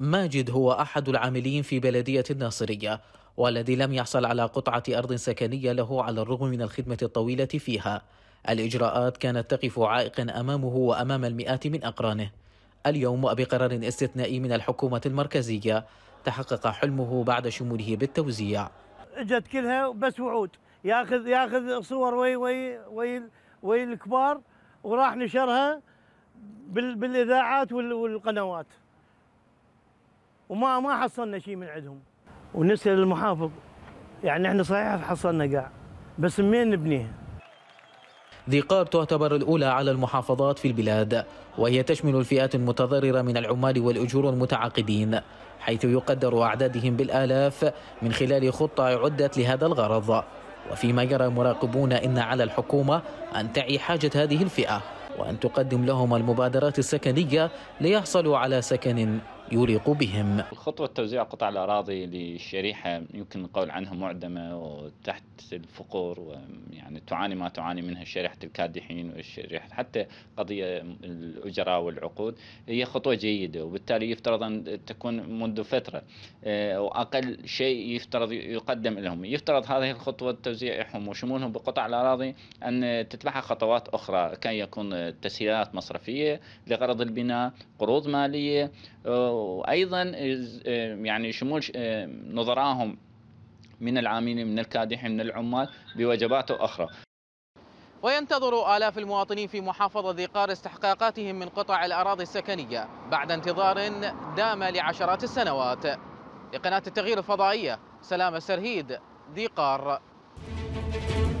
ماجد هو أحد العاملين في بلدية الناصرية والذي لم يحصل على قطعة أرض سكنية له على الرغم من الخدمة الطويلة فيها الإجراءات كانت تقف عائقا أمامه وأمام المئات من أقرانه اليوم وبقرار استثنائي من الحكومة المركزية تحقق حلمه بعد شموله بالتوزيع اجت كلها بس وعود ياخذ ياخذ صور وي وي وي, وي الكبار وراح نشرها بالاذاعات والقنوات وما ما حصلنا شيء من عندهم ونسال المحافظ يعني احنا صحيح حصلنا قاع بس منين نبنيه ذي قار تعتبر الأولى على المحافظات في البلاد وهي تشمل الفئات المتضررة من العمال والأجور المتعاقدين حيث يقدر أعدادهم بالآلاف من خلال خطة عدت لهذا الغرض وفيما يرى مراقبون إن على الحكومة أن تعي حاجة هذه الفئة وأن تقدم لهم المبادرات السكنية ليحصلوا على سكن يليق بهم خطوة توزيع قطع الأراضي لشريحة يمكن القول عنها معدمة وتحت الفقر ويعني تعاني ما تعاني منها شريحة الكادحين والشريحة حتى قضية الأجراء والعقود هي خطوة جيدة وبالتالي يفترض أن تكون منذ فترة آه، وأقل شيء يفترض يقدم لهم يفترض هذه الخطوة توزيعهم وشمولهم بقطع الأراضي أن تتبعها خطوات أخرى كان يكون تسهيلات مصرفية لغرض البناء قروض مالية آه، وايضا يعني شمول نظرائهم من العاملين من الكادحين من العمال بوجبات اخرى وينتظر آلاف المواطنين في محافظة ذي قار استحقاقاتهم من قطع الأراضي السكنية بعد انتظار دام لعشرات السنوات لقناة التغيير الفضائية سلام السرهيد ذي قار